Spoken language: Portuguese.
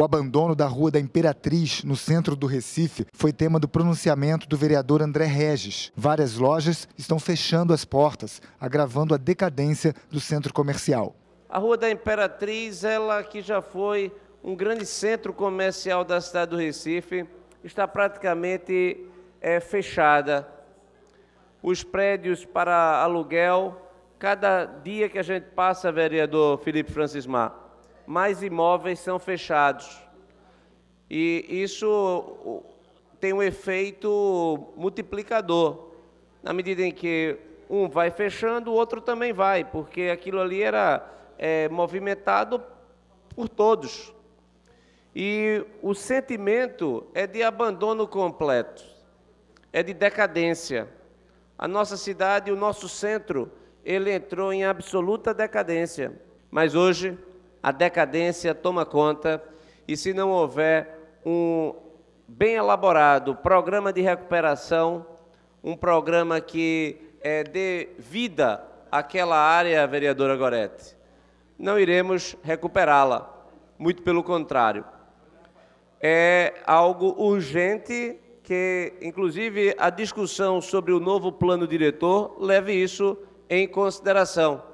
O abandono da Rua da Imperatriz, no centro do Recife, foi tema do pronunciamento do vereador André Regis. Várias lojas estão fechando as portas, agravando a decadência do centro comercial. A Rua da Imperatriz, ela que já foi um grande centro comercial da cidade do Recife, está praticamente é, fechada. Os prédios para aluguel, cada dia que a gente passa, vereador Felipe Francismar, mais imóveis são fechados. E isso tem um efeito multiplicador, na medida em que um vai fechando, o outro também vai, porque aquilo ali era é, movimentado por todos. E o sentimento é de abandono completo, é de decadência. A nossa cidade, o nosso centro, ele entrou em absoluta decadência. Mas hoje a decadência toma conta e se não houver um bem elaborado programa de recuperação, um programa que é, dê vida àquela área, vereadora Gorete, não iremos recuperá-la. Muito pelo contrário. É algo urgente que, inclusive, a discussão sobre o novo plano diretor leve isso em consideração.